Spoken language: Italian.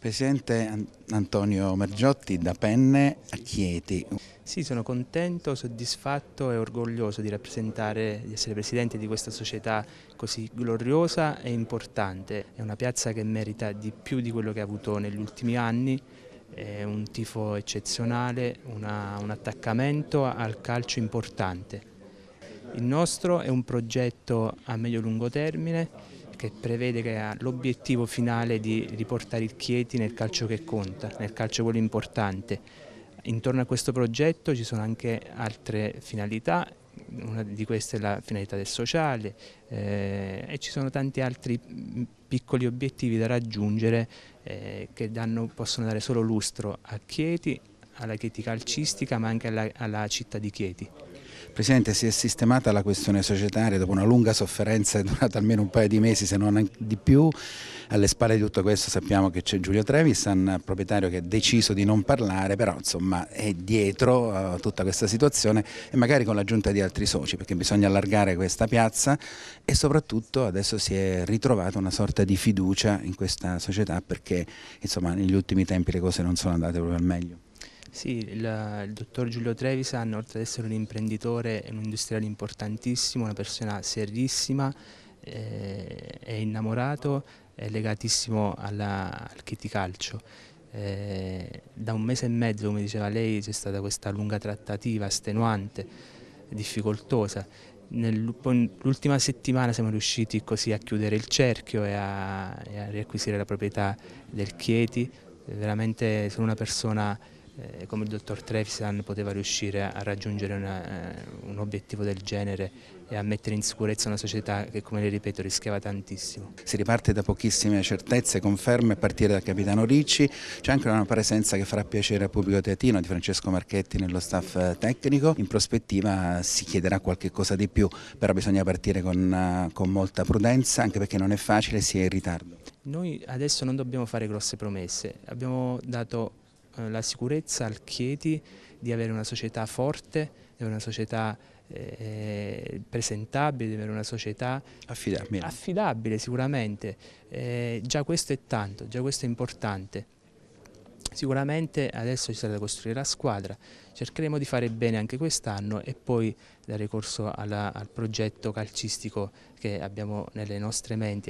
Presidente Antonio Mergiotti da Penne a Chieti. Sì, sono contento, soddisfatto e orgoglioso di rappresentare, di essere presidente di questa società così gloriosa e importante. È una piazza che merita di più di quello che ha avuto negli ultimi anni, è un tifo eccezionale, una, un attaccamento al calcio importante. Il nostro è un progetto a medio-lungo termine che prevede che ha l'obiettivo finale di riportare il Chieti nel calcio che conta, nel calcio quello importante. Intorno a questo progetto ci sono anche altre finalità, una di queste è la finalità del sociale eh, e ci sono tanti altri mm, piccoli obiettivi da raggiungere eh, che danno, possono dare solo lustro a Chieti, alla Chieti calcistica ma anche alla, alla città di Chieti. Presidente, si è sistemata la questione societaria dopo una lunga sofferenza durata almeno un paio di mesi, se non di più. Alle spalle di tutto questo sappiamo che c'è Giulio Trevisan, proprietario che ha deciso di non parlare, però insomma è dietro a tutta questa situazione e magari con l'aggiunta di altri soci, perché bisogna allargare questa piazza e soprattutto adesso si è ritrovata una sorta di fiducia in questa società perché insomma negli ultimi tempi le cose non sono andate proprio al meglio. Sì, il, il, dottor Giulio Trevisan, oltre ad essere un imprenditore, e un industriale importantissimo, una persona serissima, eh, è innamorato, è legatissimo alla, al chitticalcio. Eh, da un mese e mezzo, come diceva lei, c'è stata questa lunga trattativa estenuante, difficoltosa. Nell'ultima settimana siamo riusciti così a chiudere il cerchio e a, e a riacquisire la proprietà del Chieti. Veramente sono una persona eh, come il dottor Trevisan poteva riuscire a raggiungere una, eh, un obiettivo del genere e a mettere in sicurezza una società che, come le ripeto, rischiava tantissimo. Si riparte da pochissime certezze, conferme, a partire dal Capitano Ricci, c'è anche una presenza che farà piacere al pubblico teatino di Francesco Marchetti nello staff eh, tecnico, in prospettiva eh, si chiederà qualche cosa di più, però bisogna partire con, con molta prudenza, anche perché non è facile, si è in ritardo. Noi adesso non dobbiamo fare grosse promesse, abbiamo dato eh, la sicurezza al Chieti di avere una società forte, di avere una società eh, presentabile, di avere una società affidabile, affidabile sicuramente. Eh, già questo è tanto, già questo è importante. Sicuramente adesso ci sarà da costruire la squadra, cercheremo di fare bene anche quest'anno e poi dare corso alla, al progetto calcistico che abbiamo nelle nostre menti.